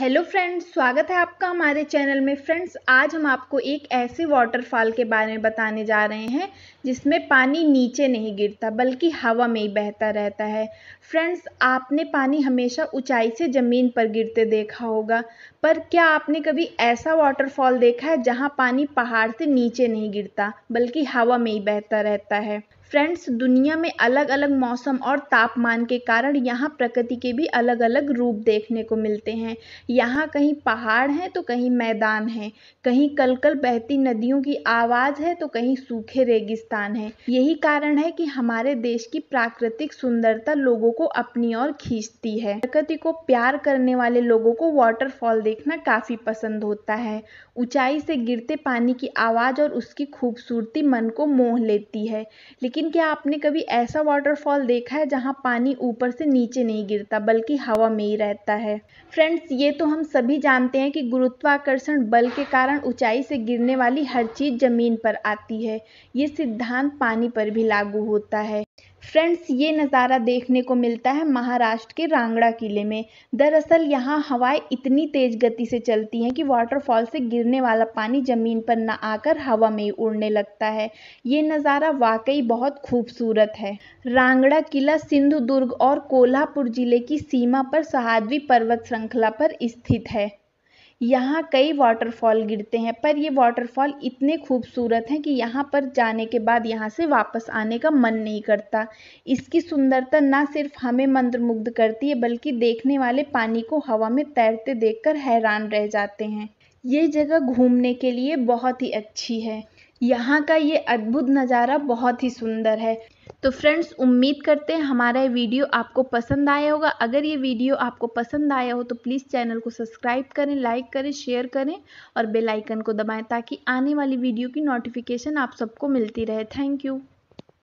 hello friends स्वागत है आपका हमारे चैनल में फ्रेंड्स आज हम आपको एक ऐसे वाटरफॉल के बारे में बताने जा रहे हैं जिसमें पानी नीचे नहीं गिरता बल्कि हवा में ही बहता रहता है फ्रेंड्स आपने पानी हमेशा ऊंचाई से ज़मीन पर गिरते देखा होगा पर क्या आपने कभी ऐसा वाटरफॉल देखा है जहाँ पानी पहाड़ से नीचे नहीं गिरता बल्कि हवा में ही बहता रहता है फ्रेंड्स दुनिया में अलग अलग मौसम और तापमान के कारण यहाँ प्रकृति के भी अलग अलग रूप देखने को मिलते हैं यहाँ कहीं पहाड़ हैं तो कहीं मैदान हैं कहीं कल कल बहती नदियों की आवाज़ है तो कहीं सूखे रेगिस्तान है यही कारण है कि हमारे देश की प्राकृतिक सुंदरता लोगों को अपनी ओर खींचती है प्रकृति को प्यार करने वाले लोगों को वाटरफॉल देखना काफ़ी पसंद होता है ऊंचाई से गिरते पानी की आवाज़ और उसकी खूबसूरती मन को मोह लेती है लेकिन लेकिन क्या आपने कभी ऐसा वाटरफॉल देखा है जहाँ पानी ऊपर से नीचे नहीं गिरता बल्कि हवा में ही रहता है फ्रेंड्स ये तो हम सभी जानते हैं कि गुरुत्वाकर्षण बल के कारण ऊंचाई से गिरने वाली हर चीज़ ज़मीन पर आती है ये सिद्धांत पानी पर भी लागू होता है फ्रेंड्स ये नज़ारा देखने को मिलता है महाराष्ट्र के रांगड़ा किले में दरअसल यहाँ हवाएं इतनी तेज़ गति से चलती हैं कि वाटरफॉल से गिरने वाला पानी ज़मीन पर ना आकर हवा में उड़ने लगता है ये नज़ारा वाकई बहुत खूबसूरत है रांगड़ा किला सिंधुदुर्ग और कोल्हापुर जिले की सीमा पर सहाद्री पर्वत श्रृंखला पर स्थित है यहाँ कई वाटरफॉल गिरते हैं पर ये वाटरफॉल इतने खूबसूरत हैं कि यहाँ पर जाने के बाद यहाँ से वापस आने का मन नहीं करता इसकी सुंदरता ना सिर्फ हमें मंत्रमुग्ध करती है बल्कि देखने वाले पानी को हवा में तैरते देखकर हैरान रह जाते हैं ये जगह घूमने के लिए बहुत ही अच्छी है यहाँ का ये अद्भुत नज़ारा बहुत ही सुंदर है तो फ्रेंड्स उम्मीद करते हैं हमारा ये वीडियो आपको पसंद आया होगा अगर ये वीडियो आपको पसंद आया हो तो प्लीज़ चैनल को सब्सक्राइब करें लाइक करें शेयर करें और बेल आइकन को दबाएं ताकि आने वाली वीडियो की नोटिफिकेशन आप सबको मिलती रहे थैंक यू